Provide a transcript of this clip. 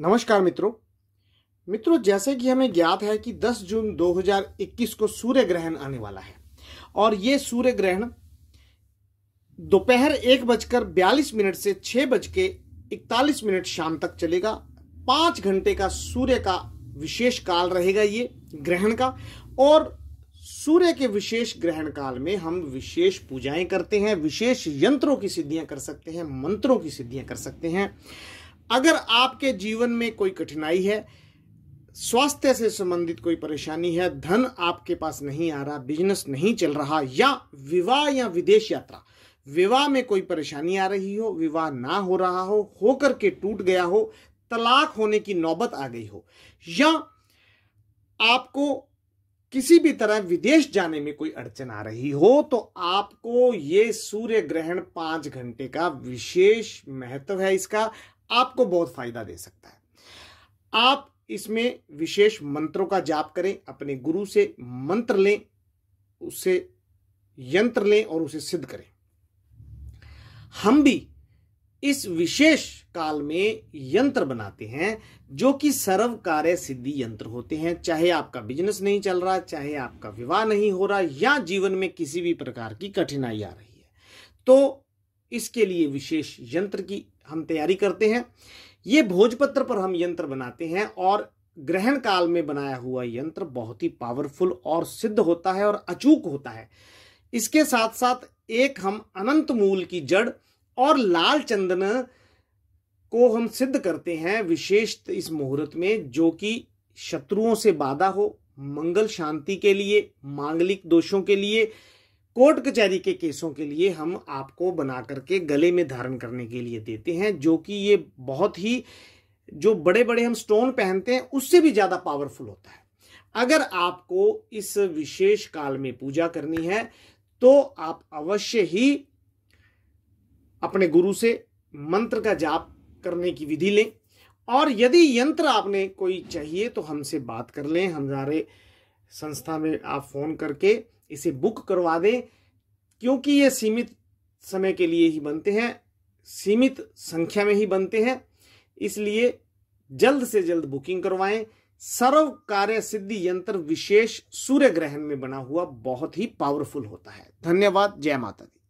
नमस्कार मित्रों मित्रों जैसे कि हमें ज्ञात है कि 10 जून 2021 को सूर्य ग्रहण आने वाला है और ये सूर्य ग्रहण दोपहर एक बजकर बयालीस मिनट से छह बज के इकतालीस मिनट शाम तक चलेगा पांच घंटे का सूर्य का विशेष काल रहेगा ये ग्रहण का और सूर्य के विशेष ग्रहण काल में हम विशेष पूजाएं करते हैं विशेष यंत्रों की सिद्धियां कर सकते हैं मंत्रों की सिद्धियां कर सकते हैं अगर आपके जीवन में कोई कठिनाई है स्वास्थ्य से संबंधित कोई परेशानी है धन आपके पास नहीं आ रहा बिजनेस नहीं चल रहा या विवाह या विदेश यात्रा विवाह में कोई परेशानी आ रही हो विवाह ना हो रहा हो होकर के टूट गया हो तलाक होने की नौबत आ गई हो या आपको किसी भी तरह विदेश जाने में कोई अड़चन आ रही हो तो आपको ये सूर्य ग्रहण पांच घंटे का विशेष महत्व है इसका आपको बहुत फायदा दे सकता है आप इसमें विशेष मंत्रों का जाप करें अपने गुरु से मंत्र लें उससे यंत्र लें और उसे सिद्ध करें हम भी इस विशेष काल में यंत्र बनाते हैं जो कि सर्व कार्य सिद्धि यंत्र होते हैं चाहे आपका बिजनेस नहीं चल रहा चाहे आपका विवाह नहीं हो रहा या जीवन में किसी भी प्रकार की कठिनाई आ रही है तो इसके लिए विशेष यंत्र की हम तैयारी करते हैं ये भोजपत्र पर हम यंत्र बनाते हैं और ग्रहण काल में बनाया हुआ यंत्र बहुत ही पावरफुल और सिद्ध होता है और अचूक होता है इसके साथ साथ एक हम अनंत मूल की जड़ और लाल चंदन को हम सिद्ध करते हैं विशेष इस मुहूर्त में जो कि शत्रुओं से बाधा हो मंगल शांति के लिए मांगलिक दोषों के लिए कोर्ट कचहरी के केसों के लिए हम आपको बना करके गले में धारण करने के लिए देते हैं जो कि ये बहुत ही जो बड़े बड़े हम स्टोन पहनते हैं उससे भी ज़्यादा पावरफुल होता है अगर आपको इस विशेष काल में पूजा करनी है तो आप अवश्य ही अपने गुरु से मंत्र का जाप करने की विधि लें और यदि यंत्र आपने कोई चाहिए तो हमसे बात कर लें हमारे संस्था में आप फ़ोन करके इसे बुक करवा दें क्योंकि ये सीमित समय के लिए ही बनते हैं सीमित संख्या में ही बनते हैं इसलिए जल्द से जल्द बुकिंग करवाएं सर्व कार्य सिद्धि यंत्र विशेष सूर्य ग्रहण में बना हुआ बहुत ही पावरफुल होता है धन्यवाद जय माता दी